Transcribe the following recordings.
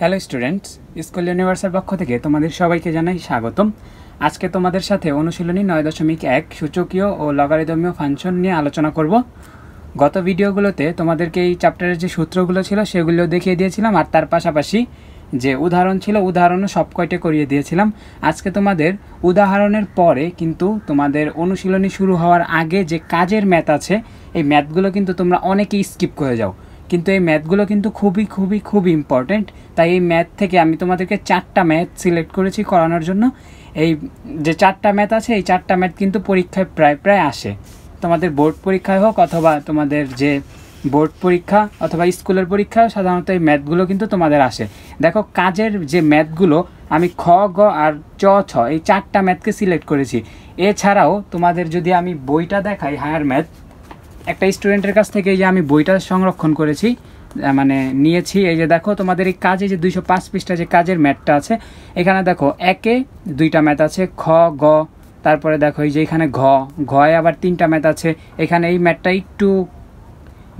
Hello students school ইউনিভার্সের পক্ষ থেকে তোমাদের সবাইকে জানাই স্বাগতম আজকে তোমাদের সাথে অনুশীলনী নয় দশমিক এক সূচকীয় ও লগারিদমীয় ফাংশন নিয়ে আলোচনা করব গত ভিডিওগুলোতে তোমাদেরকে এই চ্যাপ্টারের যে সূত্রগুলো ছিল সেগুলো দেখিয়ে দিয়েছিলাম আর তার পাশাপাশি যে উদাহরণ ছিল উদাহরণও সব কয়টা করিয়ে দিয়েছিলাম আজকে তোমাদের উদাহরণের পরে কিন্তু তোমাদের অনুশীলনী শুরু হওয়ার আগে যে কাজের ম্যাথ আছে এই ম্যাথগুলো কিন্তু তোমরা অনেকেই স্কিপ করে যাও কিন্তু এই ম্যাথগুলো কিন্তু খুবই খুবই খুব ইম্পর্ট্যান্ট তাই এই ম্যাথ থেকে আমি তোমাদেরকে চারটা ম্যাথ সিলেক্ট করেছি করানোর জন্য এই যে চারটা ম্যাথ আছে এই চারটা ম্যাথ কিন্তু পরীক্ষায় প্রায় প্রায় আসে তোমাদের বোর্ড পরীক্ষায় হোক অথবা তোমাদের যে বোর্ড পরীক্ষা অথবা স্কুলের পরীক্ষা সাধারণত এই ম্যাথগুলো কিন্তু তোমাদের আসে দেখো কাজের যে ম্যাথগুলো আমি খ গ আর চ ছ এই চারটা ম্যাথকে সিলেক্ট করেছি এছাড়াও তোমাদের যদি আমি বইটা দেখাই হায়ার ম্যাথ একটা স্টুডেন্টের কাছ থেকে যে আমি বইটা সংরক্ষণ করেছি মানে নিয়েছি এই যে দেখো তোমাদের এই কাজে যে দুইশো পাঁচ পৃষ্ঠা যে কাজের ম্যাটটা আছে এখানে দেখো একে দুইটা ম্যাথ আছে খ গ তারপরে দেখো এই যে এখানে ঘ ঘয় আবার তিনটা ম্যাথ আছে এখানে এই ম্যাথটা একটু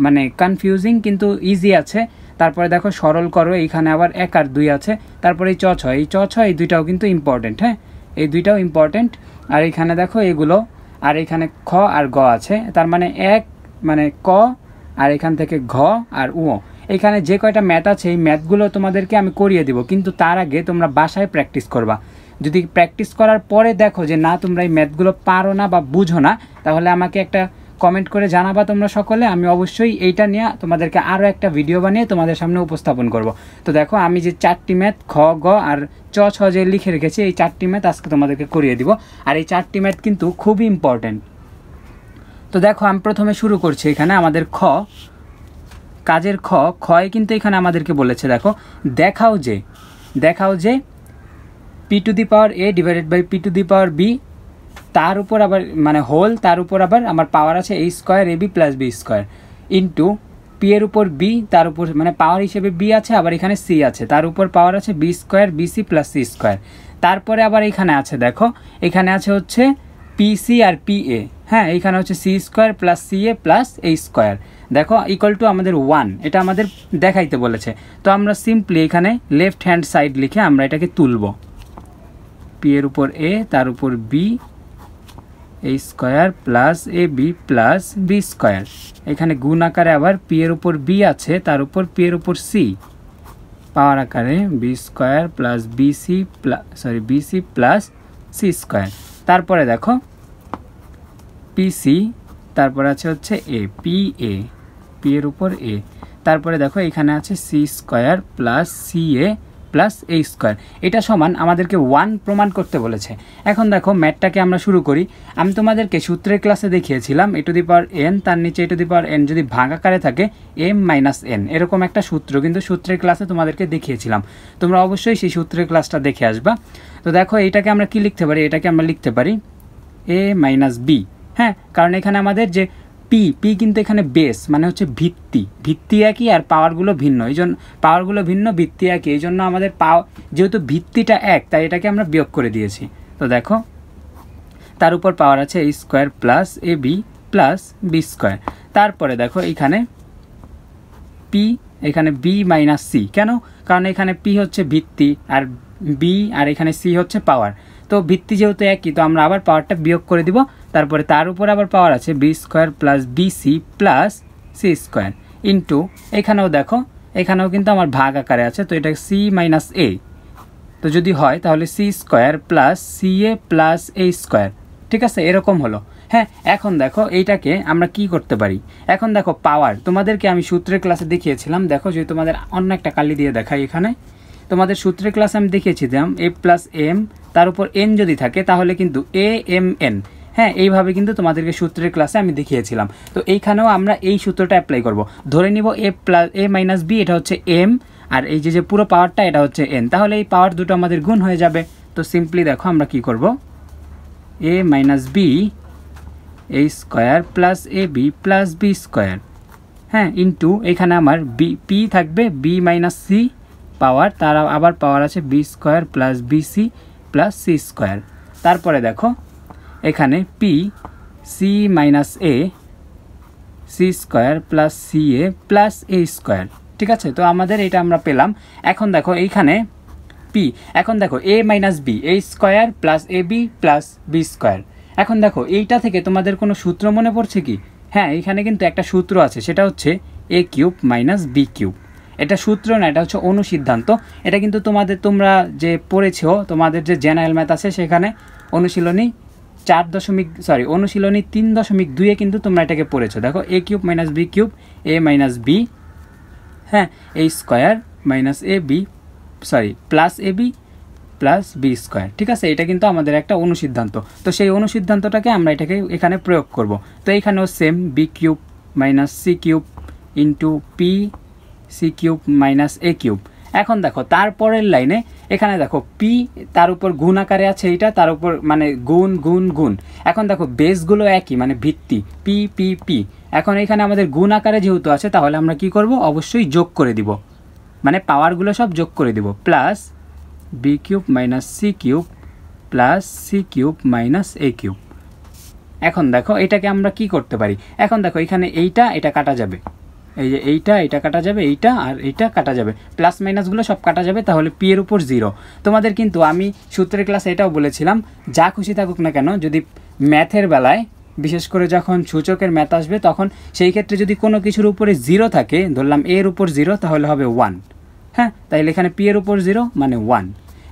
মানে কনফিউজিং কিন্তু ইজি আছে তারপরে দেখো সরল করো এইখানে আবার এক আর দুই আছে তারপরে এই চ ছয় এই চ ছ এই দুইটাও কিন্তু ইম্পর্টেন্ট হ্যাঁ এই দুইটাও ইম্পর্টেন্ট আর এইখানে দেখো এগুলো আর এখানে খ আর গ আছে তার মানে এক মানে ক আর এখান থেকে ঘ আর উ এখানে যে কয়টা ম্যাথ আছে এই ম্যাথগুলো তোমাদেরকে আমি করিয়ে দিব কিন্তু তার আগে তোমরা বাসায় প্র্যাকটিস করবা যদি প্র্যাকটিস করার পরে দেখো যে না তোমরা এই ম্যাথগুলো পারো না বা বুঝো না তাহলে আমাকে একটা কমেন্ট করে জানাবা তোমরা সকলে আমি অবশ্যই এইটা নিয়ে তোমাদেরকে আরও একটা ভিডিও বানিয়ে তোমাদের সামনে উপস্থাপন করব তো দেখো আমি যে চারটি ম্যাথ খ গ আর চ ছ যে লিখে রেখেছি এই চারটি ম্যাথ আজকে তোমাদেরকে করিয়ে দিব আর এই চারটি ম্যাথ কিন্তু খুব ইম্পর্ট্যান্ট তো দেখো আমি প্রথমে শুরু করছি এখানে আমাদের খ কাজের খ খয় কিন্তু এখানে আমাদেরকে বলেছে দেখো দেখাও যে দেখাও যে P to the power A divided by P to the power B তার উপর আবার মানে হোল তার উপর আবার আমার পাওয়ার আছে A square A B plus B square into P এর উপর বি তার উপর মানে পাওয়ার হিসেবে বি আছে আবার এখানে সি আছে তার উপর পাওয়ার আছে B square B C plus C square তারপরে আবার এখানে আছে দেখো এখানে আছে হচ্ছে পি সি আর পি এ হ্যাঁ এইখানে হচ্ছে C square plus C A plus এই স্কোয়ার দেখো ইকুয়াল টু আমাদের ওয়ান এটা আমাদের দেখাইতে বলেছে তো আমরা সিম্পলি এখানে লেফট হ্যান্ড সাইড লিখে আমরা এটাকে তুলব পি এর উপর এ তার উপর বি এই square plus A B plus B square এখানে গুণ আকারে আবার পি এর উপর বি আছে তার উপর পি এর উপর সি পাওয়ার আকারে B square plus B C plus sorry B C plus C square তারপরে দেখো পিসি তারপরে আছে হচ্ছে এ পি এ পি এর উপর এ তারপরে দেখো এখানে আছে C square plus C A plus A square এটা সমান আমাদেরকে ওয়ান প্রমাণ করতে বলেছে এখন দেখো ম্যাটটাকে আমরা শুরু করি আমি তোমাদেরকে সূত্রের ক্লাসে দেখিয়েছিলাম এ টু দি পাওয়ার এন তার নিচে এ টু দি পাওয়ার এন যদি ভাঙাকারে থাকে এম মাইনাস এন এরকম একটা সূত্র কিন্তু সূত্রের ক্লাসে তোমাদেরকে দেখিয়েছিলাম তোমরা অবশ্যই সেই সূত্রের ক্লাসটা দেখে আসবা তো দেখো এটাকে আমরা কি লিখতে পারি এটাকে আমরা লিখতে পারি এ মাইনাস বি হ্যাঁ কারণ এখানে আমাদের যে পি পি কিন্তু এখানে বেস মানে হচ্ছে ভিত্তি ভিত্তি একই আর পাওয়ারগুলো ভিন্ন এই জন্য পাওয়ারগুলো ভিন্ন ভিত্তি একই এই জন্য আমাদের পাও যেহেতু ভিত্তিটা এক তাই এটাকে আমরা বিয়োগ করে দিয়েছি তো দেখো তার উপর পাওয়ার আছে A square plus A B plus B square তারপরে দেখো এখানে পি এখানে বি মাইনাস সি কেন কারণ এখানে পি হচ্ছে ভিত্তি আর বি আর এখানে সি হচ্ছে পাওয়ার তো ভিত্তি যেহেতু একই তো আমরা আবার পাওয়ারটা বিয়োগ করে দিব তারপরে তার উপর আবার পাওয়ার আছে B square plus BC plus C square into এখানেও দেখো এখানেও কিন্তু আমার ভাগ আকারে আছে তো এটা সি মাইনাস এ তো যদি হয় তাহলে C square plus C A plus A square ঠিক আছে এরকম হলো হ্যাঁ এখন দেখো এইটাকে আমরা কি করতে পারি এখন দেখো পাওয়ার তোমাদেরকে আমি সূত্রের ক্লাসে দেখিয়েছিলাম দেখো যে তোমাদের অন্য একটা কালি দিয়ে দেখাই এখানে তোমাদের সূত্রের ক্লাসে আমি দেখিয়েছিলাম এ প্লাস এম তার উপর এন যদি থাকে তাহলে কিন্তু এ এম এন হ্যাঁ এইভাবে কিন্তু তোমাদেরকে সূত্রের ক্লাসে আমি দেখিয়েছিলাম তো এইখানেও আমরা এই সূত্রটা অ্যাপ্লাই করব ধরে নিব A plus A minus B এটা হচ্ছে এম আর এই যে যে পুরো পাওয়ারটা এটা হচ্ছে এন তাহলে এই পাওয়ার দুটো আমাদের গুণ হয়ে যাবে তো সিম্পলি দেখো আমরা কি করব A minus B A square plus A B plus B square হ্যাঁ ইন্টু এখানে আমার বি পি থাকবে বি মাইনাস সি পাওয়ার তার আবার পাওয়ার আছে B square plus B C plus C square তারপরে দেখো এখানে P C minus A C square plus C A plus A square ঠিক আছে তো আমাদের এটা আমরা পেলাম এখন দেখো এইখানে পি এখন দেখো A minus B A square plus A B plus B square এখন দেখো এইটা থেকে তোমাদের কোনো সূত্র মনে পড়ছে কি হ্যাঁ এইখানে কিন্তু একটা সূত্র আছে সেটা হচ্ছে A cube minus B cube এটা সূত্র না এটা হচ্ছে অনুসিদ্ধান্ত এটা কিন্তু তোমাদের তোমরা যে পড়েছ তোমাদের যে জেনারেল ম্যাথ আছে সেখানে অনুশীলনী চার দশমিক সরি অনুশীলনী তিন দশমিক দুইয়ে কিন্তু তোমরা এটাকে পড়েছো দেখো A cube minus B cube A minus B হ্যাঁ A square minus A B sorry plus A B plus B square ঠিক আছে এটা কিন্তু আমাদের একটা অনুসিদ্ধান্ত তো সেই অনুসিদ্ধান্তটাকে আমরা এটাকে এখানে প্রয়োগ করব তো এখানেও same B cube minus C cube into P C cube minus A cube এখন দেখো তারপরের লাইনে এখানে দেখো পি তার উপর গুণ আকারে আছে এটা তার উপর মানে গুণ গুণ গুণ এখন দেখো বেসগুলো একই মানে ভিত্তি পি পি পি এখন এখানে আমাদের গুণ আকারে যেহেতু আছে তাহলে আমরা কি করব অবশ্যই যোগ করে দিব মানে পাওয়ারগুলো সব যোগ করে দিব plus B cube minus C cube plus C cube minus A cube এখন দেখো এটাকে আমরা কি করতে পারি এখন দেখো এখানে এইটা এটা কাটা যাবে এই যে এইটা এটা কাটা যাবে এইটা আর এইটা কাটা যাবে প্লাস মাইনাসগুলো সব কাটা যাবে তাহলে পি এর উপর জিরো তোমাদের কিন্তু আমি সূত্রের ক্লাসে এটাও বলেছিলাম যা খুশি থাকুক না কেন যদি ম্যাথের বেলায় বিশেষ করে যখন সূচকের ম্যাথ আসবে তখন সেই ক্ষেত্রে যদি কোনো কিছুর উপরে জিরো থাকে ধরলাম এর উপর জিরো তাহলে হবে ওয়ান হ্যাঁ তাইলে এখানে পি এর উপর জিরো মানে ওয়ান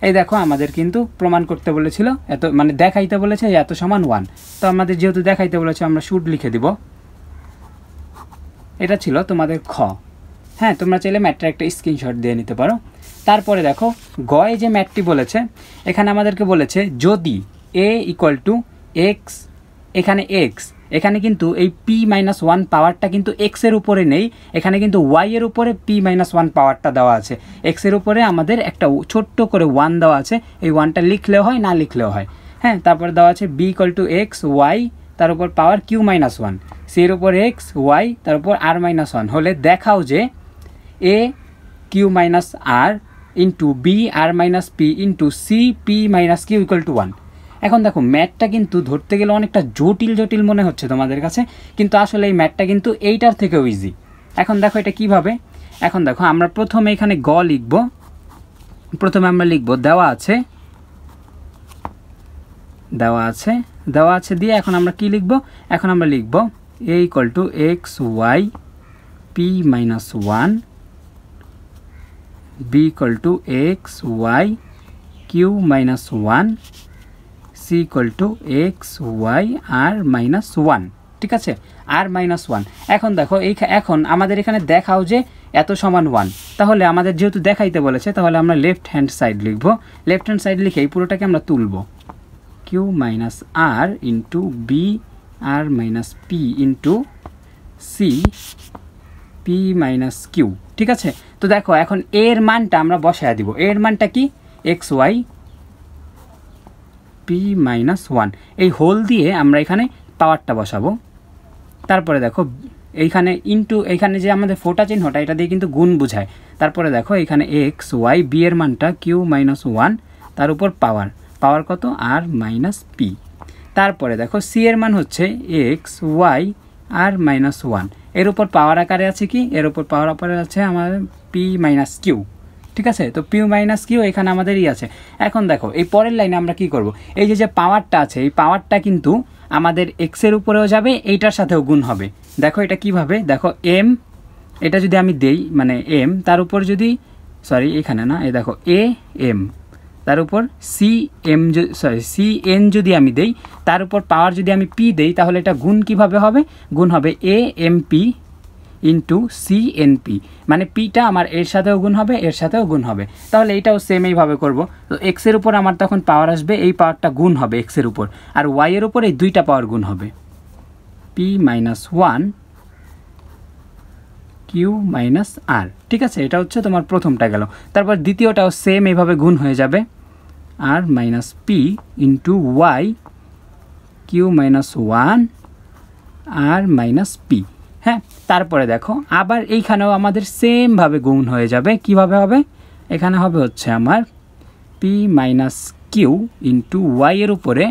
এই দেখো আমাদের কিন্তু প্রমাণ করতে বলেছিল এত মানে দেখাইতে বলেছে এত সমান ওয়ান তো আমাদের যেহেতু দেখাইতে বলেছে আমরা শুট লিখে দিব এটা ছিল তোমাদের খ হ্যাঁ তোমরা চাইলে ম্যাটটা একটা স্ক্রিনশট দিয়ে নিতে পারো তারপরে দেখো গয়ে যে ম্যাটটি বলেছে এখানে আমাদেরকে বলেছে যদি এ ইকুয়াল টু এক্স এখানে এক্স এখানে কিন্তু এই পি মাইনাস ওয়ান পাওয়ারটা কিন্তু এক্সের উপরে নেই এখানে কিন্তু ওয়াইয়ের উপরে পি মাইনাস ওয়ান পাওয়ারটা দেওয়া আছে এক্সের উপরে আমাদের একটা ছোট্ট করে ওয়ান দেওয়া আছে এই ওয়ানটা লিখলেও হয় না লিখলেও হয় হ্যাঁ তারপরে দেওয়া আছে B equal to X Y তার উপর পাওয়ার কিউ মাইনাস ওয়ান সির উপর এক্স ওয়াই তার আর মাইনাস ওয়ান হলে দেখাও যে A Q minus R into B R minus P into C P minus Q equal to one এখন দেখো ম্যাটটা কিন্তু ধরতে গেলে অনেকটা জটিল জটিল মনে হচ্ছে তোমাদের কাছে কিন্তু আসলে এই ম্যাটটা কিন্তু এইটার থেকেও ইজি এখন দেখো এটা কিভাবে এখন দেখো আমরা প্রথমে এখানে গ লিখব প্রথমে আমরা লিখব দেওয়া আছে দেওয়া আছে দেওয়া আছে দিয়ে এখন আমরা কি লিখব এখন আমরা লিখব a equal to x y p minus 1 b equal to x y q minus 1 c equal to x y r minus 1 ঠিক আছে আর মাইনাস ওয়ান এখন দেখো এই এখন আমাদের এখানে দেখাও যে এত সমান ওয়ান তাহলে আমাদের যেহেতু দেখাইতে বলেছে তাহলে আমরা লেফট হ্যান্ড সাইড লিখব লেফট হ্যান্ড সাইড লিখে এই পুরোটাকে আমরা তুলব Q minus R into B R minus P into C P minus Q ঠিক আছে তো দেখো এখন এর মানটা আমরা বসায় দিব এর মানটা কি X Y P minus one এই হোল দিয়ে আমরা এখানে পাওয়ারটা বসাবো তারপরে দেখো এইখানে ইন্টু এইখানে যে আমাদের ফোটা চিহ্নটা এটা দিয়ে কিন্তু গুণ বোঝায় তারপরে দেখো এখানে এক্স ওয়াই বি এর মানটা কিউ মাইনাস ওয়ান তার উপর পাওয়ার পাওয়ার কত আর মাইনাস পি তারপরে দেখো সি এর মান হচ্ছে X Y R minus one এর উপর পাওয়ার আকারে আছে কি এর উপর পাওয়ার আকারে আছে আমাদের পি মাইনাস কিউ ঠিক আছে তো পিউ মাইনাস কিউ এখানে আমাদেরই আছে এখন দেখো এই পরের লাইনে আমরা কি করব এই যে যে পাওয়ারটা আছে এই পাওয়ারটা কিন্তু আমাদের এক্সের উপরেও যাবে এইটার সাথেও গুণ হবে দেখো এটা কিভাবে দেখো এম এটা যদি আমি দেই মানে এম তার উপর যদি সরি এখানে না এই দেখো এ এম তার উপর C M sorry C N যদি আমি দেই তার উপর পাওয়ার যদি আমি পি দেই তাহলে এটা গুণ কিভাবে হবে গুণ হবে A M P into C N P মানে পিটা আমার এর সাথেও গুণ হবে এর সাথেও গুণ হবে তাহলে এইটাও সেম এইভাবে করব তো এক্সের উপর আমার তখন পাওয়ার আসবে এই পাওয়ারটা গুণ হবে এক্সের উপর আর ওয়াইয়ের উপর এই দুইটা পাওয়ার গুণ হবে P minus one Q minus R ঠিক আছে এটা হচ্ছে তোমার প্রথমটা গেল তারপর দ্বিতীয়টাও সেম এভাবে গুণ হয়ে যাবে R minus P into Y Q minus one R minus P হ্যাঁ তারপরে দেখো আবার এইখানেও আমাদের সেমভাবে গুণ হয়ে যাবে কিভাবে হবে এখানে হবে হচ্ছে আমার পি মাইনাস কিউ ইন্টু ওয়াইয়ের উপরে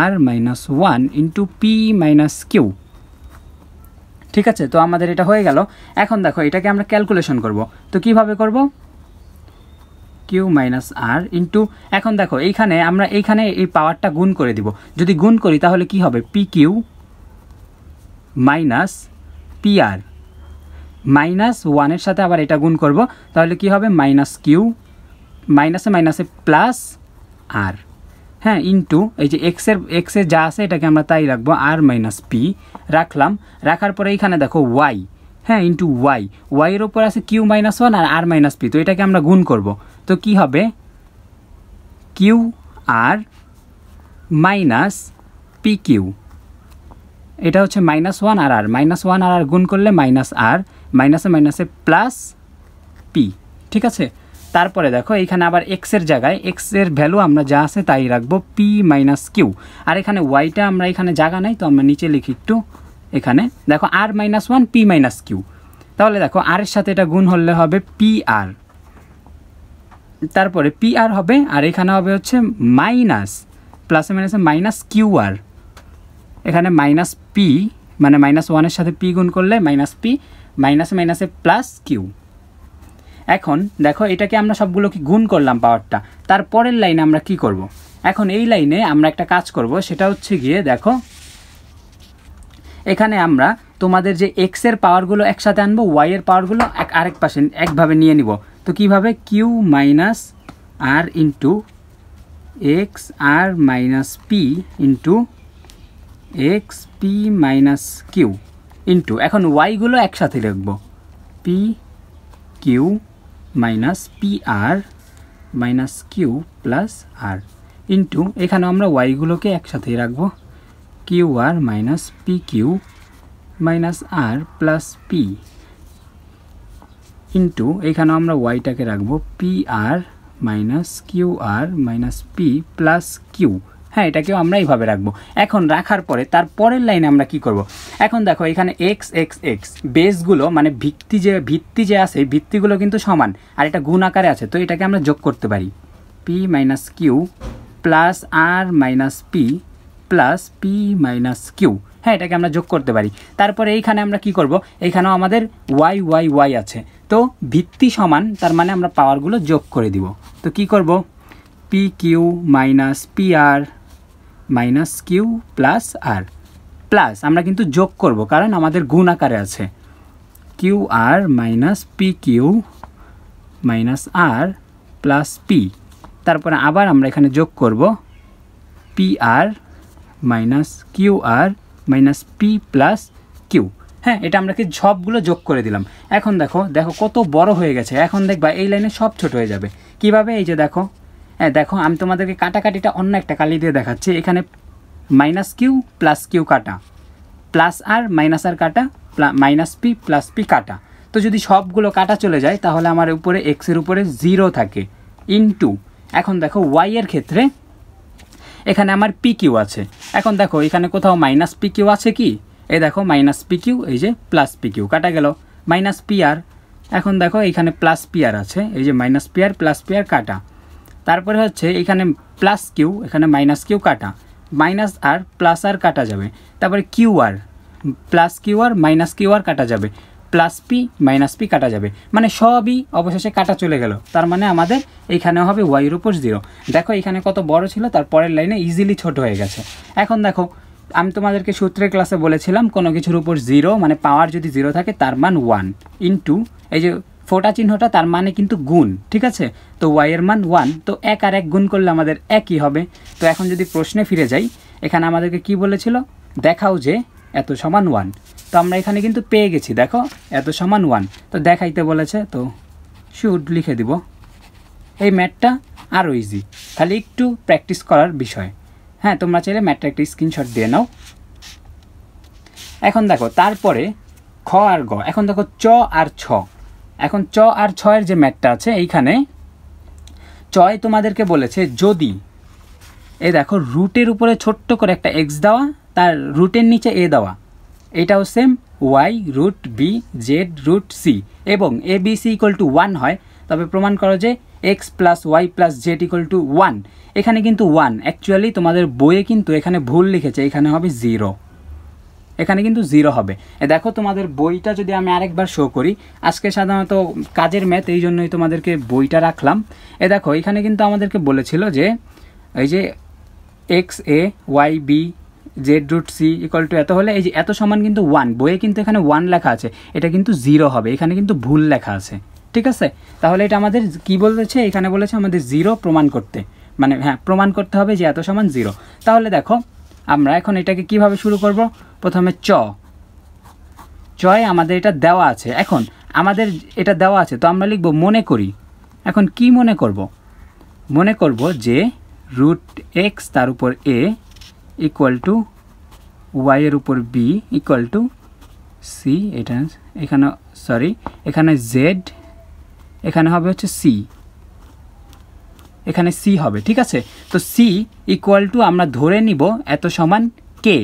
R minus one into P minus Q ঠিক আছে তো আমাদের এটা হয়ে গেল এখন দেখো এটাকে আমরা ক্যালকুলেশন করব তো কিভাবে করব কিউ মাইনাস আর ইন্টু এখন দেখো এইখানে আমরা এইখানে এই পাওয়ারটা গুণ করে দিব যদি গুণ করি তাহলে কি হবে P Q minus P R minus ওয়ানের সাথে আবার এটা গুণ করব তাহলে কি হবে মাইনাস কিউ মাইনাসে মাইনাসে প্লাস আর হ্যাঁ ইন্টু এই যে এক্সের এক্সে যা আছে এটাকে আমরা তাই রাখবো আর মাইনাস পি রাখলাম রাখার পরে এইখানে দেখো ওয়াই হ্যাঁ ইন্টু ওয়াই ওয়াইয়ের ওপর আছে কিউ মাইনাস ওয়ান আর আর মাইনাস পি তো এটাকে আমরা গুণ করব তো কি হবে Q R minus P Q এটা হচ্ছে মাইনাস ওয়ান আর আর মাইনাস ওয়ান আর আর গুণ করলে মাইনাস আর মাইনাসে মাইনাসে প্লাস পি ঠিক আছে তারপরে দেখো এখানে আবার এক্সের জায়গায় এক্সের ভ্যালু আমরা যা আছে তাই রাখবো পি মাইনাস কিউ আর এখানে ওয়াইটা আমরা এখানে জায়গা নাই তো আমরা নিচে লিখি একটু এখানে দেখো R minus one P minus Q তাহলে দেখো আর এর সাথে এটা গুণ হলে হবে পি আর তারপরে পি আর হবে আর এখানে হবে হচ্ছে মাইনাস প্লাসে মাইনাসে মাইনাস কিউ আর এখানে মাইনাস পি মানে মাইনাস ওয়ানের সাথে পি গুণ করলে মাইনাস পি মাইনাসে মাইনাসে প্লাস কিউ এখন দেখো এটাকে আমরা সবগুলোকে গুণ করলাম পাওয়ারটা তারপরের লাইনে আমরা কি করব। এখন এই লাইনে আমরা একটা কাজ করব সেটা হচ্ছে গিয়ে দেখো এখানে আমরা তোমাদের যে এক্সের পাওয়ারগুলো একসাথে আনবো ওয়াইয়ের পাওয়ারগুলো এক আরেক পাশে একভাবে নিয়ে নিব তো কিভাবে Q minus R into X R minus P into X P minus Q into এখন ওয়াইগুলো একসাথে লিখবো P Q minus P R minus Q plus R into এখানে আমরা ওয়াইগুলোকে একসাথেই রাখবো Q R minus P Q minus R plus P into এখানে আমরা ওয়াইটাকে রাখবো P R minus Q R minus P plus Q হ্যাঁ এটাকেও আমরা এইভাবে রাখবো এখন রাখার পরে তার পরের লাইনে আমরা কি করব। এখন দেখো এখানে এক্স এক্স এক্স বেসগুলো মানে ভিত্তি যে ভিত্তি যে আছে ভিত্তিগুলো কিন্তু সমান আর এটা গুণ আকারে আছে তো এটাকে আমরা যোগ করতে পারি P minus Q plus R minus P plus P minus Q হ্যাঁ এটাকে আমরা যোগ করতে পারি তারপরে এইখানে আমরা কি করব এইখানেও আমাদের ওয়াই ওয়াই ওয়াই আছে তো ভিত্তি সমান তার মানে আমরা পাওয়ারগুলো যোগ করে দিব তো কি করব P Q minus P R minus Q plus R plus আমরা কিন্তু যোগ করব কারণ আমাদের গুণ আকারে আছে Q R minus P Q minus R plus P তারপরে আবার আমরা এখানে যোগ করব P R minus Q R minus P plus Q হ্যাঁ এটা আমরা কি সবগুলো যোগ করে দিলাম এখন দেখো দেখো কত বড় হয়ে গেছে এখন দেখবা এই লাইনে সব ছোট হয়ে যাবে কিভাবে এই যে দেখো হ্যাঁ দেখো আমি তোমাদেরকে কাটাকাটিটা অন্য একটা কালি দিয়ে দেখাচ্ছি এখানে মাইনাস কিউ প্লাস কিউ কাটা প্লাস আর মাইনাস আর কাটা মাইনাস পি প্লাস পি কাটা তো যদি সবগুলো কাটা চলে যায় তাহলে আমার উপরে এক্সের উপরে জিরো থাকে ইনটু এখন দেখো ওয়াইয়ের ক্ষেত্রে এখানে আমার পি কিউ আছে এখন দেখো এখানে কোথাও মাইনাস পি কিউ আছে কি এই দেখো মাইনাস পি কিউ এই যে প্লাস পি কিউ কাটা গেল মাইনাস পি আর এখন দেখো এখানে প্লাস পি আর আছে এই যে minus P R plus P R কাটা তারপরে হচ্ছে এখানে প্লাস কিউ এখানে মাইনাস কিউ কাটা মাইনাস আর প্লাস আর কাটা যাবে তারপরে Q R plus Q R minus Q R কাটা যাবে প্লাস পি মাইনাস পি কাটা যাবে মানে সবই অবশেষে কাটা চলে গেল তার মানে আমাদের এখানে হবে ওয়াইয়ের উপর জিরো দেখো এখানে কত বড় ছিল তার পরের লাইনে ইজিলি ছোট হয়ে গেছে এখন দেখো আমি তোমাদেরকে সূত্রের ক্লাসে বলেছিলাম কোনো কিছুর উপর জিরো মানে পাওয়ার যদি জিরো থাকে তার মান ওয়ান ইন্টু এই যে ফোটা চিহ্নটা তার মানে কিন্তু গুণ ঠিক আছে তো ওয়াইয়ের মান ওয়ান তো এক আর এক গুণ করলে আমাদের একই হবে তো এখন যদি প্রশ্নে ফিরে যাই এখানে আমাদেরকে কি বলেছিল দেখাও যে এত সমান ওয়ান তো আমরা এখানে কিন্তু পেয়ে গেছি দেখো এত সমান ওয়ান তো দেখাইতে বলেছে তো শুড লিখে দিব এই ম্যাটটা আরও ইজি খালি একটু প্র্যাকটিস করার বিষয় হ্যাঁ তোমরা চাইলে ম্যাটটা একটা স্ক্রিনশট দিয়ে নাও এখন দেখো তারপরে খ আর গ এখন দেখো চ আর ছ এখন চ আর ছয়ের যে ম্যাটটা আছে এইখানে চয় তোমাদেরকে বলেছে যদি এই দেখো রুটের উপরে ছোট্ট করে একটা এক্স দেওয়া তার রুটের নিচে এ দেওয়া এটাও same Y root B Z root C এবং A B C equal to one হয় তবে প্রমাণ করো যে X plus Y plus Z equal to one এখানে কিন্তু ওয়ান অ্যাকচুয়ালি তোমাদের বইয়ে কিন্তু এখানে ভুল লিখেছে এখানে হবে জিরো এখানে কিন্তু জিরো হবে দেখো তোমাদের বইটা যদি আমি আরেকবার শো করি আজকে সাধারণত কাজের ম্যাথ এই জন্যই তোমাদেরকে বইটা রাখলাম এ দেখো এখানে কিন্তু আমাদেরকে বলেছিল যে এই যে X A Y B Z root C equal to এত হলে এই যে এত সমান কিন্তু ওয়ান বইয়ে কিন্তু এখানে ওয়ান লেখা আছে এটা কিন্তু জিরো হবে এখানে কিন্তু ভুল লেখা আছে ঠিক আছে তাহলে এটা আমাদের কি বলেছে এখানে বলেছে আমাদের জিরো প্রমাণ করতে মানে হ্যাঁ প্রমাণ করতে হবে যে এত সমান জিরো তাহলে দেখো আমরা এখন এটাকে কিভাবে শুরু করব প্রথমে চ চয় আমাদের এটা দেওয়া আছে এখন আমাদের এটা দেওয়া আছে তো আমরা লিখব মনে করি এখন কি মনে করব মনে করব যে রুট এক্স তার উপর এ ইকুয়াল টু ওয়াইয়ের উপর বি ইকুয়াল টু সি এটা এখানে সরি এখানে জেড এখানে হবে হচ্ছে সি এখানে সি হবে ঠিক আছে তো সি ইকুয়াল টু আমরা ধরে নিব এত সমান কে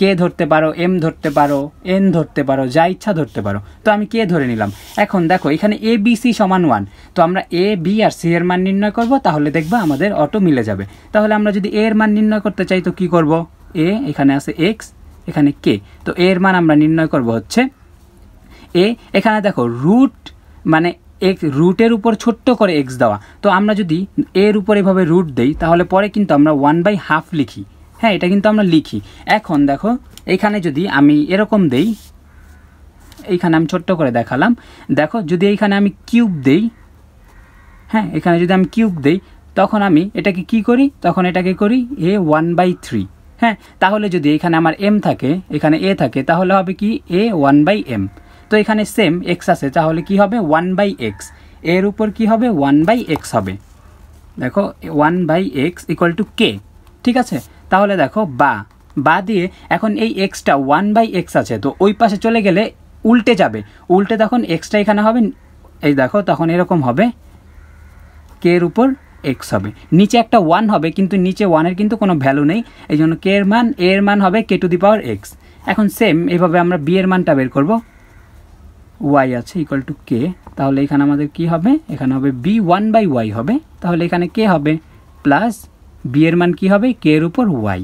কে ধরতে পারো এম ধরতে পারো এন ধরতে পারো যা ইচ্ছা ধরতে পারো তো আমি কে ধরে নিলাম এখন দেখো এখানে এ বি সি সমান ওয়ান তো আমরা এ বি আর সি এর মান নির্ণয় করব তাহলে দেখবা আমাদের অটো মিলে যাবে তাহলে আমরা যদি এর মান নির্ণয় করতে চাই তো কি করব এ এখানে আছে এক্স এখানে কে তো এর মান আমরা নির্ণয় করব হচ্ছে এ এখানে দেখো রুট মানে এক রুটের উপর ছোট্ট করে এক্স দেওয়া তো আমরা যদি এর উপর এভাবে রুট দেই তাহলে পরে কিন্তু আমরা ওয়ান বাই হাফ লিখি হ্যাঁ এটা কিন্তু আমরা লিখি এখন দেখো এইখানে যদি আমি এরকম দেই এইখানে আমি ছোট্ট করে দেখালাম দেখো যদি এইখানে আমি কিউব দেই হ্যাঁ এখানে যদি আমি কিউব দেই তখন আমি এটাকে কি করি তখন এটাকে করি এ ওয়ান বাই থ্রি হ্যাঁ তাহলে যদি এখানে আমার এম থাকে এখানে এ থাকে তাহলে হবে কি এ ওয়ান বাই এম তো এখানে সেম এক্স আছে তাহলে কি হবে ওয়ান বাই এক্স এর উপর কি হবে ওয়ান বাই এক্স হবে দেখো one by X equal to K ঠিক আছে তাহলে দেখো বা বা দিয়ে এখন এই এক্সটা ওয়ান বাই এক্স আছে তো ওই পাশে চলে গেলে উল্টে যাবে উল্টে তখন এক্সটা এখানে হবে এই দেখো তখন এরকম হবে কে এর উপর এক্স হবে নিচে একটা ওয়ান হবে কিন্তু নিচে ওয়ানের কিন্তু কোনো ভ্যালু নেই এই জন্য কে এর মান এর মান হবে K to the power X এখন সেম এভাবে আমরা বি এর মানটা বের করব ওয়াই আছে ইকুয়াল টু কে তাহলে এখানে আমাদের কি হবে এখানে হবে বি ওয়ান বাই ওয়াই হবে তাহলে এখানে কে হবে প্লাস বি এর মান কি হবে কে এর উপর ওয়াই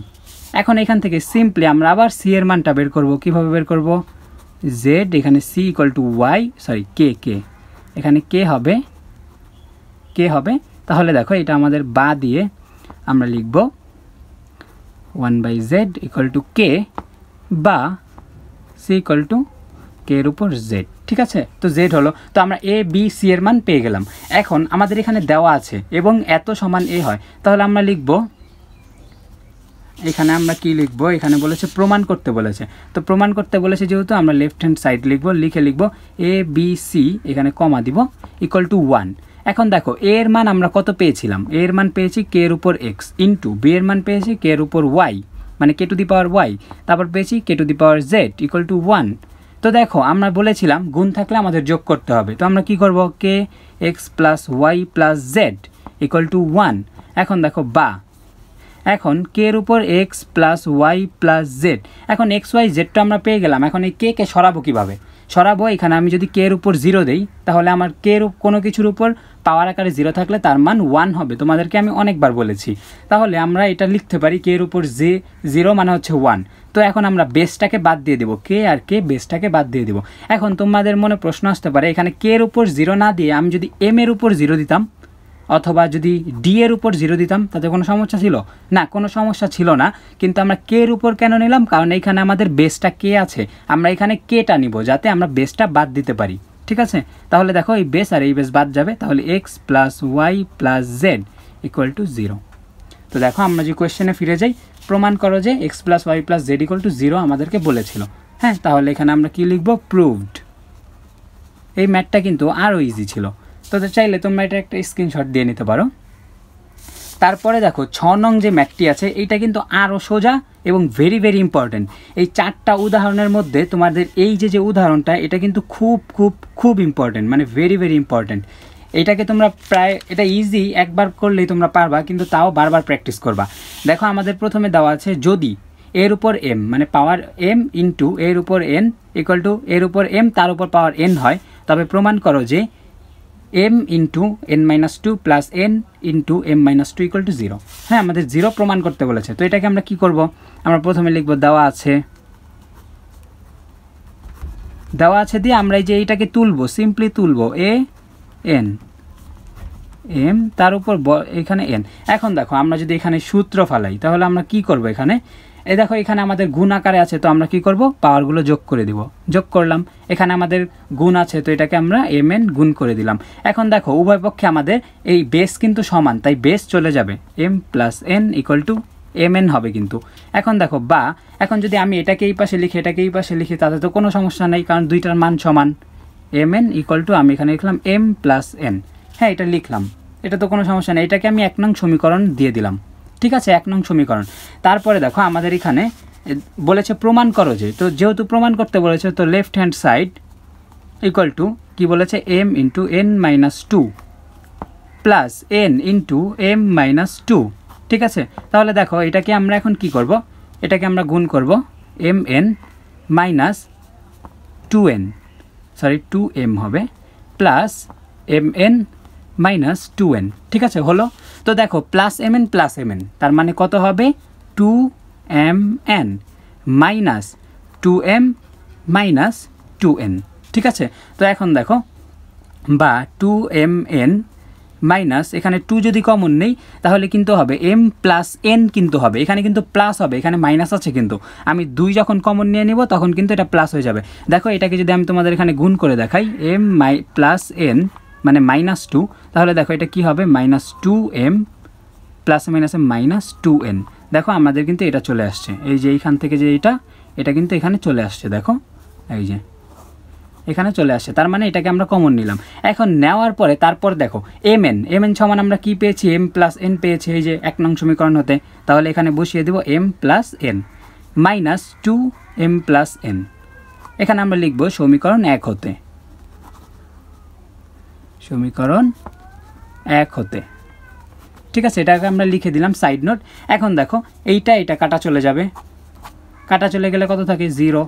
এখন এখান থেকে সিম্পলি আমরা আবার সি এর মানটা বের করব কিভাবে বের করব জেড এখানে C equal to Y sorry K K এখানে কে হবে কে হবে তাহলে দেখো এটা আমাদের বা দিয়ে আমরা লিখব one by Z equal to K বা সি ইকুয়াল টু কে এর উপর জেড ঠিক আছে তো জেড হলো তো আমরা এ বি সি এর মান পেয়ে গেলাম এখন আমাদের এখানে দেওয়া আছে এবং এত সমান এ হয় তাহলে আমরা লিখব এখানে আমরা কি লিখব এখানে বলেছে প্রমাণ করতে বলেছে তো প্রমাণ করতে বলেছে যেহেতু আমরা লেফট হ্যান্ড সাইড লিখব লিখে লিখব এ বি সি এখানে কমা দিব ইকুয়াল টু ওয়ান এখন দেখো এ এর মান আমরা কত পেয়েছিলাম এ এর মান পেয়েছি কে এর উপর এক্স ইন্টু বি এর মান পেয়েছি কে এর উপর ওয়াই মানে কে টু দি পাওয়ার ওয়াই তারপর পেয়েছি K to the power Z equal to one তো দেখো আমরা বলেছিলাম গুণ থাকলে আমাদের যোগ করতে হবে তো আমরা কি করব K X plus Y plus Z equal to one এখন দেখো বা এখন কে এর উপর X plus Y plus Z এখন এক্স ওয়াই জেডটা আমরা পেয়ে গেলাম এখন এই কে কে সরাবো কীভাবে সরাবো এখানে আমি যদি কে এর উপর জিরো দেই তাহলে আমার কে এর কোনো কিছুর উপর পাওয়ার আকারে জিরো থাকলে তার মান ওয়ান হবে তোমাদেরকে আমি অনেকবার বলেছি তাহলে আমরা এটা লিখতে পারি কে এর উপর জে জিরো মানে হচ্ছে ওয়ান তো এখন আমরা বেসটাকে বাদ দিয়ে দেবো কে আর কে বেসটাকে বাদ দিয়ে দেবো এখন তোমাদের মনে প্রশ্ন আসতে পারে এখানে কে এর উপর জিরো না দিয়ে আমি যদি এম এর উপর জিরো দিতাম অথবা যদি ডি এর উপর জিরো দিতাম তাতে কোনো সমস্যা ছিল না কোনো সমস্যা ছিল না কিন্তু আমরা কে এর উপর কেন নিলাম কারণ এখানে আমাদের বেসটা কে আছে আমরা এখানে কেটা নিব যাতে আমরা বেসটা বাদ দিতে পারি ঠিক আছে তাহলে দেখো এই বেস আর এই বেস বাদ যাবে তাহলে X plus Y plus Z equal to zero তো দেখো আমরা যে কোয়েশ্চেনে ফিরে যাই প্রমাণ করো যে X plus Y plus Z equal to zero আমাদেরকে বলেছিল হ্যাঁ তাহলে এখানে আমরা কি লিখবো প্রুভড এই ম্যাথটা কিন্তু আরও ইজি ছিল তো চাইলে তোমরা এটা একটা স্ক্রিনশট দিয়ে নিতে পারো তারপরে দেখো ছ নং যে ম্যাথটি আছে এইটা কিন্তু আরও সোজা এবং ভেরি ভেরি ইম্পর্ট্যান্ট এই চারটা উদাহরণের মধ্যে তোমাদের এই যে যে উদাহরণটা এটা কিন্তু খুব খুব খুব ইম্পর্ট্যান্ট মানে ভেরি ভেরি ইম্পর্ট্যান্ট এটাকে তোমরা প্রায় এটা ইজি একবার করলেই তোমরা পারবা কিন্তু তাও বারবার প্র্যাকটিস করবা দেখো আমাদের প্রথমে দেওয়া আছে যদি এর উপর এম মানে পাওয়ার এম ইন্টু এর উপর এন ইকুয়াল টু এর উপর এম তার উপর পাওয়ার এন হয় তবে প্রমাণ করো যে M into N minus two plus N into M minus two equal to zero হ্যাঁ আমাদের জিরো প্রমাণ করতে বলেছে তো এটাকে আমরা কি করব আমরা প্রথমে লিখব দেওয়া আছে দেওয়া আছে দিয়ে আমরা এই যে এইটাকে তুলবো সিম্পলি তুলবো এ এন এম তার উপর এখানে এন এখন দেখো আমরা যদি এখানে সূত্র ফালাই তাহলে আমরা কি করব এখানে এ দেখো এখানে আমাদের গুণ আকারে আছে তো আমরা কি করব পাওয়ারগুলো যোগ করে দিব যোগ করলাম এখানে আমাদের গুণ আছে তো এটাকে আমরা এম এন গুণ করে দিলাম এখন দেখো উভয় পক্ষে আমাদের এই বেস কিন্তু সমান তাই বেস চলে যাবে M plus N equal to M N হবে কিন্তু এখন দেখো বা এখন যদি আমি এটাকে এই পাশে লিখি এটাকে এই পাশে লিখি তাতে তো কোনো সমস্যা নেই কারণ দুইটার মান সমান এম এন ইকুয়াল টু আমি এখানে লিখলাম এম প্লাস এন হ্যাঁ এটা লিখলাম এটা তো কোনো সমস্যা নেই এটাকে আমি এক নং সমীকরণ দিয়ে দিলাম ঠিক আছে এক নং সমীকরণ তারপরে দেখো আমাদের এখানে বলেছে প্রমাণ করো যে তো যেহেতু প্রমাণ করতে বলেছে তো left hand side equal to কী বলেছে M into N minus two plus N into M minus two ঠিক আছে তাহলে দেখো এটাকে আমরা এখন কি করব এটাকে আমরা গুণ করব M N minus two N sorry two M হবে plus M N minus two N ঠিক আছে হলো তো দেখো plus M N plus M N তার মানে কত হবে two M N minus two M minus two N ঠিক আছে তো এখন দেখো বা টু এম এন মাইনাস এখানে টু যদি কমন নেই তাহলে কিন্তু হবে এম প্লাস এন কিন্তু হবে এখানে কিন্তু প্লাস হবে এখানে মাইনাস আছে কিন্তু আমি দুই যখন কমন নিয়ে নেব তখন কিন্তু এটা প্লাস হয়ে যাবে দেখো এটাকে যদি আমি তোমাদের এখানে গুণ করে দেখাই এম মাই প্লাস এন মানে মাইনাস টু তাহলে দেখো এটা কি হবে মাইনাস টু এম প্লাস মাইনাসে মাইনাস টু এন দেখো আমাদের কিন্তু এটা চলে আসছে এই যে এইখান থেকে যে এটা এটা কিন্তু এখানে চলে আসছে দেখো এই যে এখানে চলে আসে তার মানে এটাকে আমরা কমন নিলাম এখন নেওয়ার পরে তারপর দেখো এম এন এম এন সমান আমরা কি পেয়েছি এম প্লাস এন পেয়েছি এই যে এক নং সমীকরণ হতে তাহলে এখানে বসিয়ে দেবো M plus N minus two M plus N এখানে আমরা লিখব সমীকরণ এক হতে সমীকরণ এক হতে ঠিক আছে এটাকে আমরা লিখে দিলাম সাইড নোট এখন দেখো এইটা এটা কাটা চলে যাবে কাটা চলে গেলে কত থাকে জিরো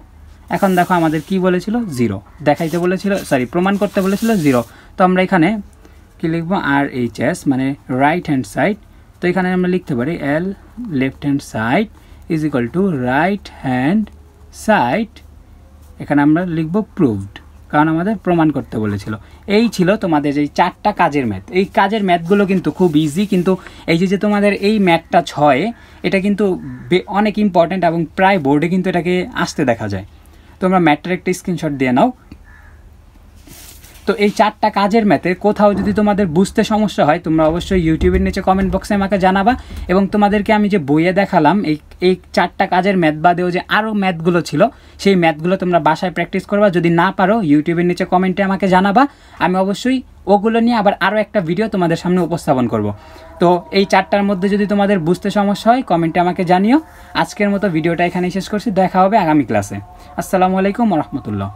এখন দেখো আমাদের কি বলেছিল জিরো দেখাইতে বলেছিল সরি প্রমাণ করতে বলেছিল জিরো তো আমরা এখানে কি লিখবো আর এইচ এস মানে রাইট হ্যান্ড সাইড তো এখানে আমরা লিখতে পারি L left hand side is equal to right hand side এখানে আমরা লিখব প্রুভড কারণ আমাদের প্রমাণ করতে বলেছিল এই ছিল তোমাদের এই চারটা কাজের ম্যাথ এই কাজের ম্যাথগুলো কিন্তু খুব ইজি কিন্তু এই যে যে তোমাদের এই ম্যাথটা ছয় এটা কিন্তু অনেক ইম্পর্ট্যান্ট এবং প্রায় বোর্ডে কিন্তু এটাকে আসতে দেখা যায় तो मैं मैट्रिक स्क्रीन शॉट दिया ना তো এই চারটা কাজের ম্যাথে কোথাও যদি তোমাদের বুঝতে সমস্যা হয় তোমরা অবশ্যই ইউটিউবের নিচে কমেন্ট বক্সে আমাকে জানাবা এবং তোমাদেরকে আমি যে বইয়ে দেখালাম এই এই চারটা কাজের ম্যাথ বাদেও যে আরও ম্যাথগুলো ছিল সেই ম্যাথগুলো তোমরা বাসায় প্র্যাকটিস করবা যদি না পারো ইউটিউবের নিচে কমেন্টে আমাকে জানাবা আমি অবশ্যই ওগুলো নিয়ে আবার আরও একটা ভিডিও তোমাদের সামনে উপস্থাপন করব তো এই চারটার মধ্যে যদি তোমাদের বুঝতে সমস্যা হয় কমেন্টে আমাকে জানিও আজকের মতো ভিডিওটা এখানেই শেষ করছি দেখা হবে আগামী ক্লাসে আসসালামু আলাইকুম রহমতুল্লাহ